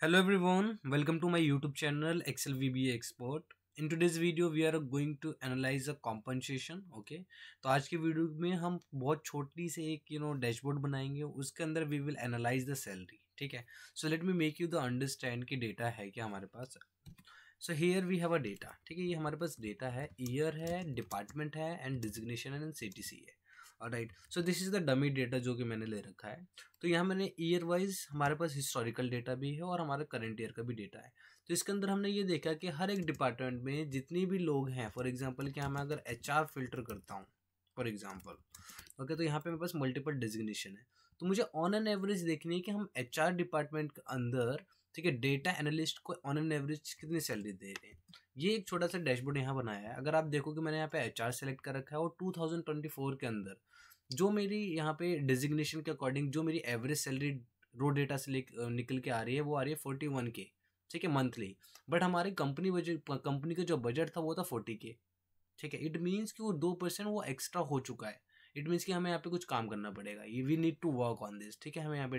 Hello everyone, welcome to my YouTube channel Excel VBA Export. In today's video we are going to analyse a compensation okay तो आज के video में हम बहुत छोटी से एक यू नो डैशबोर्ड बनाएंगे उसके अंदर we will analyse the salary ठीक है so let me make you the understand कि डेटा है क्या हमारे पास so here we have a data ठीक है ये हमारे पास डेटा है ईयर है डिपार्टमेंट है एंड डिजिग्नेशन एंड सी है right so this is the dummy data जो कि मैंने ले रखा है तो यहाँ मैंने ईयर वाइज हमारे पास हिस्टोरिकल डेटा भी है और हमारा करंट ईयर का भी डेटा है तो इसके अंदर हमने ये देखा कि हर एक डिपार्टमेंट में जितनी भी लोग हैं फॉर एग्जाम्पल कि मैं अगर एच फिल्टर करता हूँ फॉर एग्जाम्पल ओके तो यहाँ पर मेरे पास मल्टीपल डिजिग्नेशन है तो मुझे ऑन एन एवरेज देखनी है कि हम एच डिपार्टमेंट के अंदर ठीक है डेटा एनालिस्ट को ऑन एन एवरेज कितनी सैलरी दे रहे हैं ये एक छोटा सा डैशबोर्ड यहाँ बनाया है अगर आप देखो कि मैंने यहाँ पे एच आर सेलेक्ट कर रखा है और 2024 के अंदर जो मेरी यहाँ पे डिजिग्नेशन के अकॉर्डिंग जो मेरी एवरेज सैलरी रो डेटा से निकल के आ रही है वो आ रही है फोर्टी वन के ठीक है मंथली बट हमारी कंपनी बजट कंपनी का जो बजट था वो था फोर्टी के ठीक है इट मीन्स कि वो दो परसेंट वो एक्स्ट्रा हो चुका है इट मीन्स कि हमें यहाँ पे कुछ काम करना पड़ेगा ये we need to work on this ठीक है हमें यहाँ पे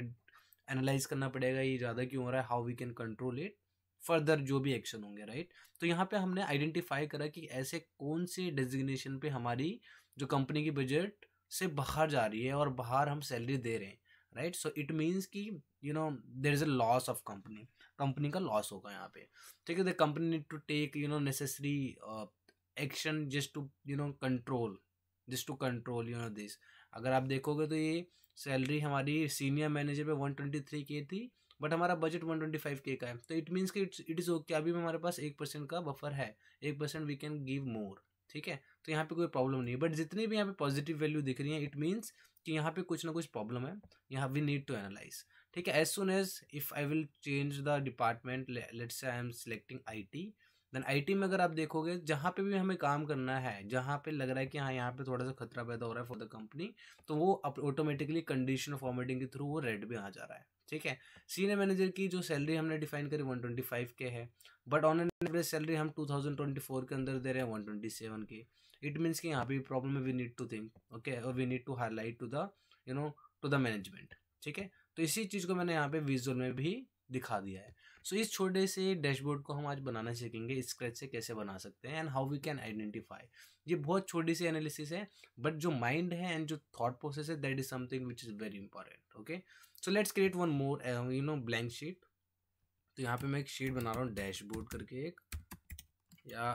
एनालाइज करना पड़ेगा ये ज़्यादा क्यों हो रहा है how we can control it further जो भी एक्शन होंगे राइट तो यहाँ पे हमने आइडेंटिफाई करा कि ऐसे कौन से डेजिग्नेशन पे हमारी जो कंपनी की बजट से बाहर जा रही है और बाहर हम सैलरी दे रहे हैं राइट सो इट मीन्स कि you know there is a loss of company company का लॉस होगा यहाँ पे ठीक है the company need to take you know necessary action just to you know control just to control you know this अगर आप देखोगे तो ये सैलरी हमारी सीनियर मैनेजर पे वन ट्वेंटी थ्री की थी बट हमारा बजट वन ट्वेंटी फाइव के का है तो इट मीन्स कि इट्स इट इज़ ओके अभी हमारे पास एक परसेंट का बफर है एक percent we can give more ठीक है तो यहाँ पे कोई प्रॉब्लम नहीं है बट जितनी भी यहाँ पे पॉजिटिव वैल्यू दिख रही है इट मीन्स कि यहाँ पे कुछ ना कुछ प्रॉब्लम है यहाँ वी नीड टू एनालाइज ठीक है as soon as if I will change the department let's I am selecting I T then IT में अगर आप देखोगे जहाँ पे भी हमें काम करना है जहाँ पे लग रहा है कि हाँ यहाँ पे थोड़ा सा खतरा पैदा हो रहा है फॉर द कंपनी तो वो ऑटोमेटिकली कंडीशन फॉर्मेटिंग के थ्रू वो रेड भी आ जा रहा है ठीक है सीनियर मैनेजर की जो सैलरी हमने डिफाइन करी वन ट्वेंटी फाइव के है but on an average salary हम टू थाउजेंड ट्वेंटी फोर के अंदर दे रहे हैं वन ट्वेंटी सेवन की इट मीन्स कि यहाँ भी प्रॉब्लम है we need to think okay और we need to highlight to the you know to the management ठीक है तो इसी चीज़ को मैंने यहाँ पे विजुअल में भी दिखा दिया है सो so, इस छोटे से डैशबोर्ड को हम आज बनाना सीखेंगे स्क्रैच से कैसे बना सकते हैं and how we can identify ये बहुत छोटी सी एनालिसिस है बट जो माइंड है एंड जो थॉट प्रोसेस है that is something which is very important okay so let's create one more you know blank sheet तो यहाँ पे मैं एक शीट बना रहा हूँ डैशबोर्ड करके एक या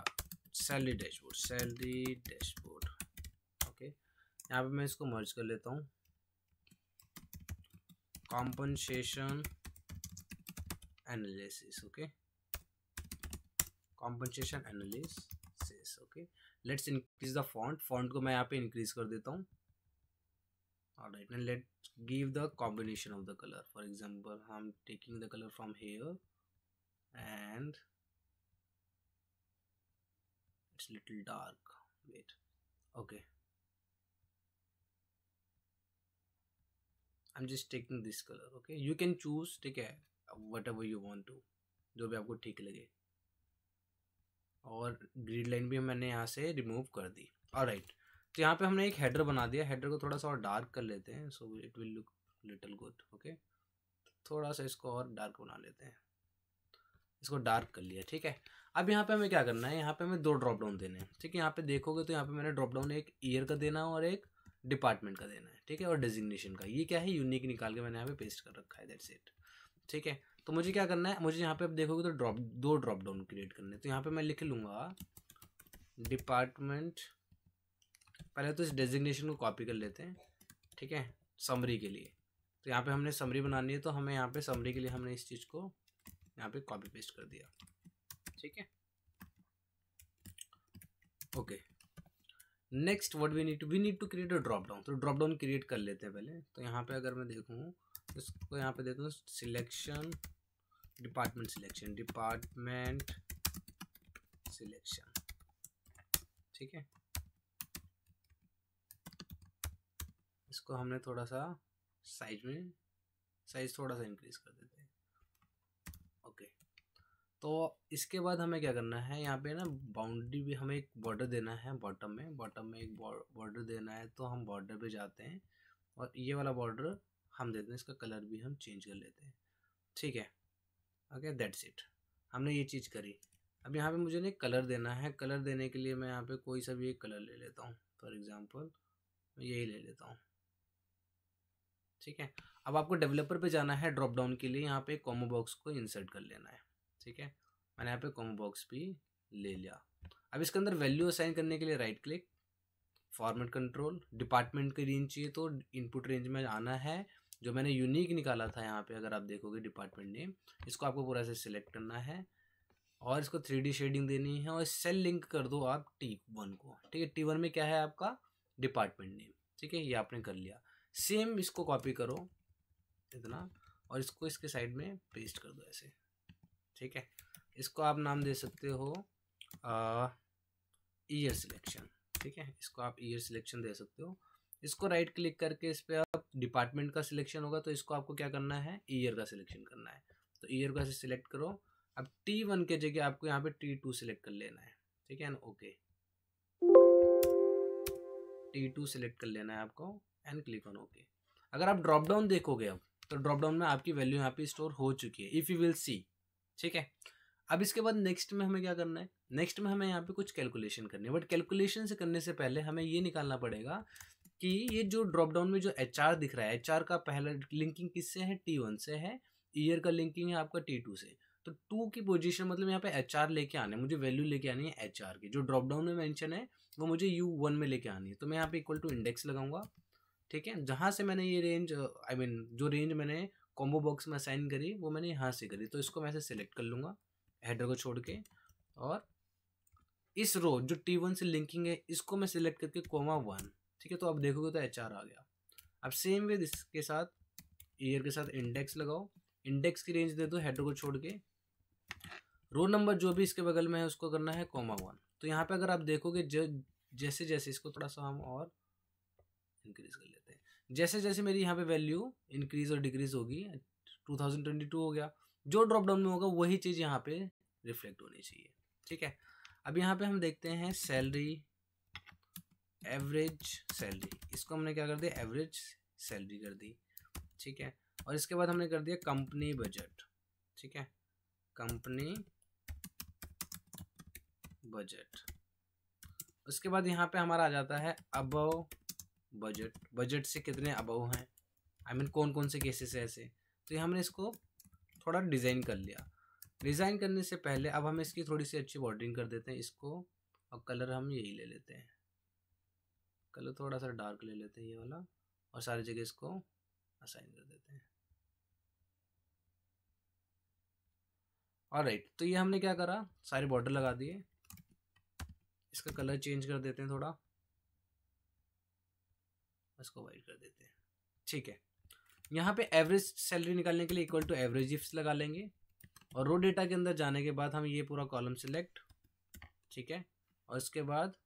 salary dashboard salary dashboard okay यहाँ पे मैं इसको मर्ज कर लेता हूँ compensation analysis okay compensation analysis okay let's increase the font font को मैं यहाँ पे इंक्रीज कर देता हूँ all right now let's give the combination of the color for example i'm taking the color from here and it's little dark wait okay i'm just taking this color okay you can choose take care whatever you want to जो भी आपको ठीक लगे और grid line भी मैंने यहाँ से रिमूव कर दी और राइट right. तो यहाँ पे हमने एक हेडर बना दिया हेडर को थोड़ा सा और डार्क कर लेते हैं so it will look little good okay थोड़ा सा इसको और डार्क बना लेते हैं इसको डार्क कर लिया ठीक है अब यहाँ पे हमें क्या करना है यहाँ पे हमें दो ड्रॉप डाउन देने हैं ठीक है यहाँ पे देखोगे तो यहाँ पे मैंने ड्रॉप डाउन एक ईयर का देना है और एक डिपार्टमेंट का देना है ठीक है और डेजिग्नेशन का ये क्या है यूनिक निकाल के मैंने यहाँ पे पेस्ट कर रखा है दैट्स इट ठीक है तो मुझे क्या करना है मुझे यहाँ पे अब देखोगे तो ड्रॉप दो ड्रॉप डाउन क्रिएट करने तो यहाँ पे मैं लिख लूँगा डिपार्टमेंट पहले तो इस डेजिग्नेशन को कॉपी कर लेते हैं ठीक है समरी के लिए तो यहाँ पे हमने समरी बनानी है तो हमें यहाँ पे समरी के लिए हमने इस चीज़ को यहाँ पे कॉपी पेस्ट कर दिया ठीक है okay next what we need to we need to create a drop down तो ड्रॉप डाउन क्रिएट कर लेते हैं पहले तो यहाँ पे अगर मैं देखूँ इसको यहाँ पे देखूँ selection department selection department selection ठीक है इसको हमने थोड़ा सा साइज में साइज थोड़ा सा इंक्रीज कर देते हैं ओके तो इसके बाद हमें क्या करना है यहाँ पे ना बाउंड्री भी हमें एक बॉर्डर देना है बॉटम में बॉटम में एक बॉर्डर देना है तो हम बॉर्डर पे जाते हैं और ये वाला बॉर्डर हम देते हैं इसका कलर भी हम चेंज कर लेते हैं ठीक है ओके दैट्स इट हमने ये चीज़ करी अब यहाँ पे मुझे ना कलर देना है कलर देने के लिए मैं यहाँ पे कोई सा भी एक कलर ले लेता हूँ फॉर एग्ज़ाम्पल यही ले लेता हूँ ठीक है अब आपको डेवलपर पे जाना है ड्रॉप डाउन के लिए यहाँ पे कॉमो बॉक्स को इंसर्ट कर लेना है ठीक है मैंने यहाँ पे कॉमो बॉक्स भी ले लिया अब इसके अंदर वैल्यू असाइन करने के लिए right click format control department की रेंज चाहिए तो इनपुट रेंज में आना है जो मैंने यूनिक निकाला था यहाँ पे अगर आप देखोगे डिपार्टमेंट नेम इसको आपको पूरा से सिलेक्ट करना है और इसको थ्री डी शेडिंग देनी है और सेल लिंक कर दो आप टी वन को ठीक है टी वन में क्या है आपका डिपार्टमेंट नेम ठीक है ये आपने कर लिया सेम इसको कॉपी करो इतना और इसको इसके साइड में पेस्ट कर दो ऐसे ठीक है इसको आप नाम दे सकते हो ईयर सिलेक्शन ठीक है इसको आप ईयर सिलेक्शन दे सकते हो इसको राइट right क्लिक करके इस पर आप डिपार्टमेंट का सिलेक्शन होगा तो इसको आपको क्या करना है ईयर का सिलेक्शन करना है तो ईयर का सिलेक्ट करो अब टी वन के जगह आपको यहाँ पे टी टू सिलेक्ट कर लेना है ठीक है ना ओके टी टू सिलेक्ट कर लेना है आपको एंड क्लिक ऑन ओके अगर आप ड्रॉप डाउन देखोगे अब तो ड्रॉप डाउन में आपकी वैल्यू यहाँ पे स्टोर हो चुकी है इफ़ यू विल सी ठीक है अब इसके बाद नेक्स्ट में हमें क्या करना है नेक्स्ट में हमें यहाँ पे कुछ कैलकुलेशन करनी है बट कैलकुलेशन से करने से पहले हमें ये निकालना पड़ेगा कि ये जो ड्रॉप डाउन में जो एच दिख रहा है एच का पहला लिंकिंग किससे है टी वन से है ईयर का लिंकिंग है आपका टी टू से तो टू की पोजीशन मतलब यहाँ पे एच आर लेके आने मुझे वैल्यू लेके आनी है एच आर की जो ड्रॉप डाउन में मेंशन है वो मुझे यू वन में लेके आनी है तो मैं यहाँ पे इक्वल टू इंडेक्स लगाऊंगा ठीक है जहाँ से मैंने ये range I uh, I mean mean, जो रेंज मैंने कॉम्बो बॉक्स में असाइन करी वो मैंने यहाँ से करी तो इसको मैं ऐसे सेलेक्ट कर लूँगा हेडर को छोड़ के और इस रो जो टी वन से लिंकिंग है इसको मैं सिलेक्ट करके कोमा वन ठीक है तो आप देखोगे तो एच आर आ गया अब सेम वे इसके साथ ईयर के साथ इंडेक्स लगाओ इंडेक्स की रेंज दे दो हेडर को छोड़ के रो नंबर जो भी इसके बगल में है उसको करना है कोमा वन तो यहाँ पे अगर आप देखोगे जैसे जैसे इसको थोड़ा सा हम और इंक्रीज़ कर लेते हैं जैसे जैसे मेरी यहाँ पे वैल्यू इंक्रीज़ और डिक्रीज़ होगी 2022 हो गया जो ड्रॉप डाउन में होगा वही चीज़ यहाँ पे रिफ्लेक्ट होनी चाहिए ठीक है अब यहाँ पे हम देखते हैं सैलरी एवरेज सैलरी इसको हमने क्या कर दिया एवरेज सैलरी कर दी ठीक है और इसके बाद हमने कर दिया कंपनी बजट ठीक है कंपनी बजट उसके बाद यहाँ पे हमारा आ जाता है अबव बजट बजट से कितने अबव हैं आई मीन कौन कौन से केसेस हैं ऐसे तो ये हमने इसको थोड़ा डिज़ाइन कर लिया डिज़ाइन करने से पहले अब हम इसकी थोड़ी सी अच्छी बॉर्डरिंग कर देते हैं इसको और कलर हम यही ले लेते हैं कलर थोड़ा सा डार्क ले लेते हैं ये वाला और सारी जगह इसको असाइन कर देते हैं और राइट तो ये हमने क्या करा सारे बॉर्डर लगा दिए इसका कलर चेंज कर देते हैं थोड़ा उसको वाइड कर देते हैं ठीक है यहाँ पे एवरेज सैलरी निकालने के लिए इक्वल टू एवरेज इफ्स लगा लेंगे और रो डेटा के अंदर जाने के बाद हम ये पूरा कॉलम सिलेक्ट ठीक है और इसके बाद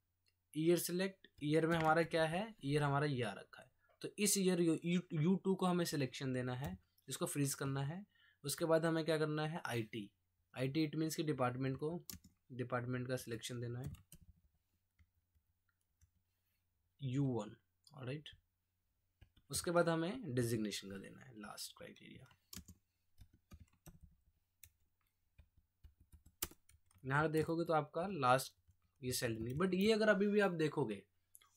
ईयर सिलेक्ट ईयर में हमारा क्या है ईयर हमारा या रखा है तो इस ईयर यू टू को हमें सिलेक्शन देना है इसको फ्रीज करना है उसके बाद हमें क्या करना है I T I T it means कि डिपार्टमेंट को डिपार्टमेंट का सिलेक्शन देना है यू वन राइट उसके बाद हमें डिजिग्नेशन का देना है लास्ट क्राइटेरिया यहाँ देखोगे तो आपका लास्ट ये सैलरी बट ये अगर अभी भी आप देखोगे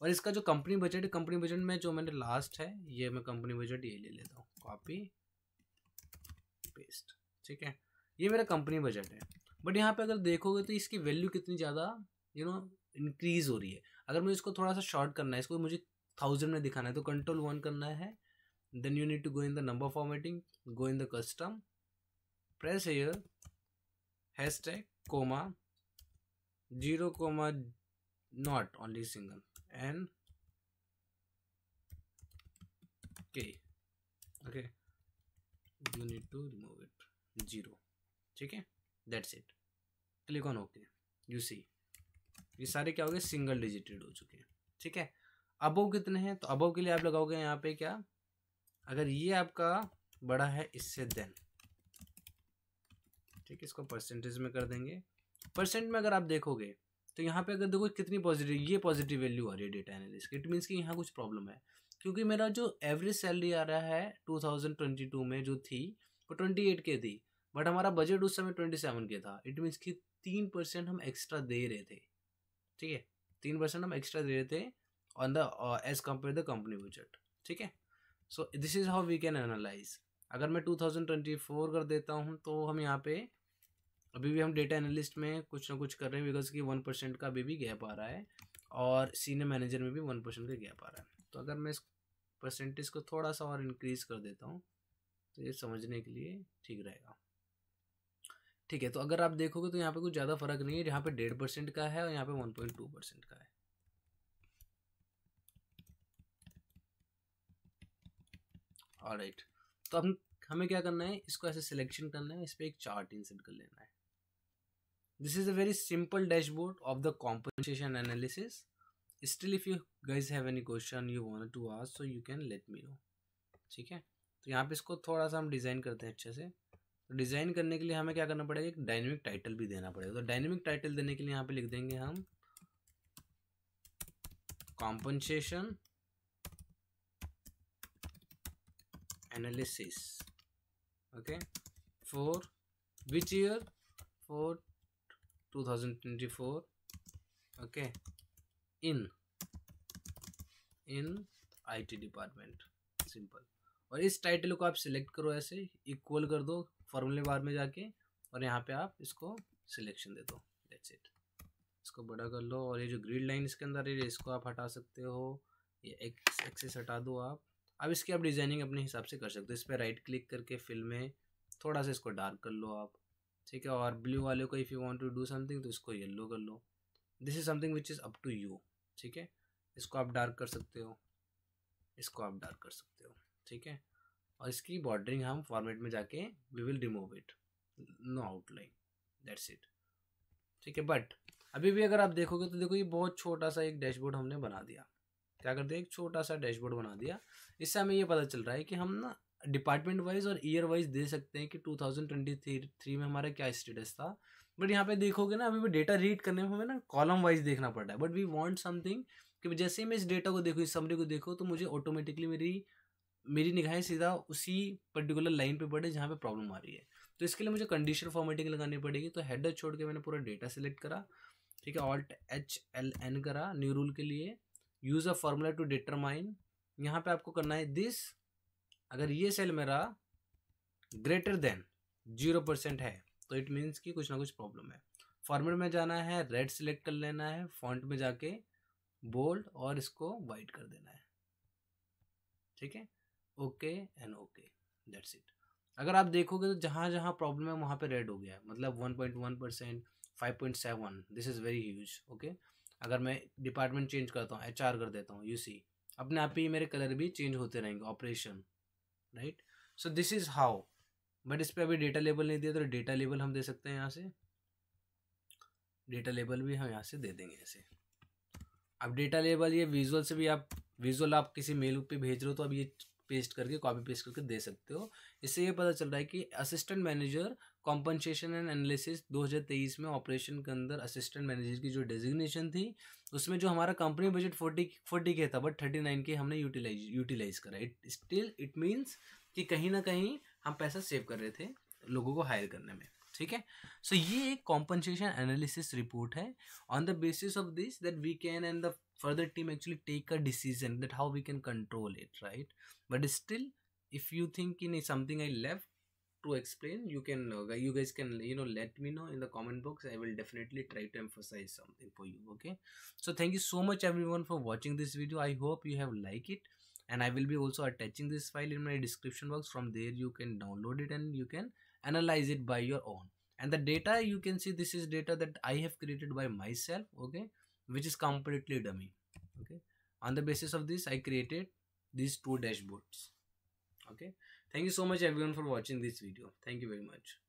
और इसका जो कंपनी बजट है कंपनी बजट में जो मैंने लास्ट है ये मैं कंपनी बजट ये ले लेता हूँ कॉपी पेस्ट ठीक है ये मेरा कंपनी बजट है बट यहाँ पे अगर देखोगे तो इसकी वैल्यू कितनी ज़्यादा यू नो इंक्रीज़ हो रही है अगर मुझे इसको थोड़ा सा शॉर्ट करना है इसको मुझे थाउजेंड में दिखाना है तो कंट्रोल वन करना है then you need to go in the number formatting go in the custom press here hash tag comma zero comma not only single and K okay you need to remove it zero ठीक है that's it click on okay you see ये सारे क्या हो गए single डिजिटेड हो चुके हैं ठीक है अबो कितने हैं तो अबो के लिए आप लगाओगे यहाँ पे क्या अगर ये आपका बड़ा है इससे देन ठीक है इसको परसेंटेज में कर देंगे परसेंट में अगर आप देखोगे तो यहाँ पे अगर देखो कितनी पॉजिटिव ये पॉजिटिव वैल्यू आ रही है डेटा एनालिस इट मीन्स कि यहाँ कुछ प्रॉब्लम है क्योंकि मेरा जो एवरेज सैलरी आ रहा है 2022 में जो थी वो 28 के थी बट हमारा बजट उस समय 27 के था इट मीन्स कि तीन परसेंट हम एक्स्ट्रा दे रहे थे ठीक है तीन परसेंट हम एक्स्ट्रा दे रहे थे on the as compare the company budget ठीक है so this is how we can analyse अगर मैं 2024 कर देता हूँ तो हम यहाँ पे अभी भी हम डेटा एनालिस्ट में कुछ ना कुछ कर रहे हैं बिकॉज कि वन परसेंट का अभी भी गैप आ रहा है और सीनियर मैनेजर में भी वन परसेंट का गैप आ रहा है तो अगर मैं इस परसेंटेज को थोड़ा सा और इंक्रीज़ कर देता हूँ तो ये समझने के लिए ठीक रहेगा ठीक है तो अगर आप देखोगे तो यहाँ पे कुछ ज़्यादा फर्क नहीं है यहाँ पे डेढ़ परसेंट का है और यहाँ पे वन पॉइंट टू परसेंट का है ऑल राइट तो हम हमें क्या करना है इसको ऐसे सिलेक्शन करना है इस पर एक चार्ट इंसर्ट कर लेना है this is a very simple dashboard of the compensation analysis still if you guys have any question you want to ask so you can let me know ठीक है तो यहाँ पे इसको थोड़ा सा हम डिज़ाइन करते हैं अच्छे से तो डिज़ाइन करने के लिए हमें क्या करना पड़ेगा एक डायनेमिक टाइटल भी देना पड़ेगा तो डायनेमिक टाइटल देने के लिए यहाँ पे लिख देंगे हम compensation analysis okay for which year for 2024 okay in in it department simple और इस टाइटल को आप सिलेक्ट करो ऐसे इक्वल कर दो फॉर्मूले बार में जाके और यहाँ पे आप इसको सिलेक्शन दे दो दैट्स इट इसको बड़ा कर लो और ये जो ग्रीड लाइन इसके अंदर है इसको आप हटा सकते हो ये एक्सेस हटा दो आप अब इसकी आप डिज़ाइनिंग अपने हिसाब से कर सकते हो इस पर राइट क्लिक करके फिल में थोड़ा सा इसको डार्क कर लो आप ठीक है और ब्लू वाले को if you want to do something तो इसको येलो कर लो this is something which is up to you ठीक है इसको आप डार्क कर सकते हो इसको आप डार्क कर सकते हो ठीक है और इसकी बॉर्डरिंग हम फॉर्मेट में जाके we will remove it no outline that's it ठीक है बट अभी भी अगर आप देखोगे तो देखो ये बहुत छोटा सा एक डैशबोर्ड हमने बना दिया क्या करते हैं एक छोटा सा डैशबोर्ड बना दिया इससे हमें ये पता चल रहा है कि हम ना डिपार्टमेंट वाइज और ईयर वाइज दे सकते हैं कि टू थ्री में हमारा क्या स्टेटस था बट यहाँ पे देखोगे ना अभी भी डेटा रीड करने में हमें ना कॉलम वाइज देखना पड़ रहा है बट वी वॉन्ट समथिंग कि जैसे ही मैं इस डेटा को देखूँ इस समरी को देखो तो मुझे ऑटोमेटिकली मेरी मेरी निगाहें सीधा उसी पर्टिकुलर लाइन पे पड़े जहाँ पे प्रॉब्लम आ रही है तो इसके लिए मुझे कंडीशन फॉर्मेटिंग लगानी पड़ेगी तो हेडर छोड़ के मैंने पूरा डेटा सेलेक्ट करा ठीक है ऑल्ट एच एल एन करा न्यू रूल के लिए use a formula to determine यहाँ पे आपको करना है दिस अगर ये सेल मेरा ग्रेटर देन जीरो परसेंट है तो इट मीन्स कि कुछ ना कुछ प्रॉब्लम है फॉर्मेट में जाना है रेड सिलेक्ट कर लेना है फॉन्ट में जाके बोल्ड और इसको वाइट कर देना है ठीक है okay and okay that's it अगर आप देखोगे तो जहाँ जहाँ प्रॉब्लम है वहाँ पे रेड हो गया है मतलब one point one percent five point seven this is very huge okay अगर मैं डिपार्टमेंट चेंज करता हूँ एच कर देता हूँ यू सी अपने आप ही मेरे कलर भी चेंज होते रहेंगे operation right so this is how but इस पर अभी डेटा लेबल नहीं दिया तो डेटा लेबल हम दे सकते हैं यहाँ से डेटा लेबल भी हम यहाँ से दे देंगे ऐसे अब डेटा लेबल ये विजुअल से भी आप विजुअल आप किसी मेल पे भेज रहे हो तो अब ये पेस्ट करके कॉपी पेस्ट करके दे सकते हो इससे ये पता चल रहा है कि assistant manager compensation and analysis 2023 में ऑपरेशन के अंदर असिस्टेंट मैनेजर की जो डेजिग्नेशन थी उसमें जो हमारा कंपनी बजट फोर्टी फोर्टी के था बट थर्टी नाइन के हमने यूटिलाइज यूटिलाइज करा इट स्टिल इट मीन्स कि कहीं ना कहीं हम पैसा सेव कर रहे थे लोगों को हायर करने में ठीक है सो ये एक कॉम्पनसेशन एनालिसिस रिपोर्ट है on the basis of this that we can and the further team actually take a decision that how we can control it right but still if you think in something I left to explain you can uh, you guys can you know let me know in the comment box i will definitely try to emphasize something for you okay so thank you so much everyone for watching this video i hope you have liked it and i will be also attaching this file in my description box from there you can download it and you can analyze it by your own and the data you can see this is data that i have created by myself okay which is completely dummy okay on the basis of this i created these two dashboards okay Thank you so much everyone for watching this video. Thank you very much.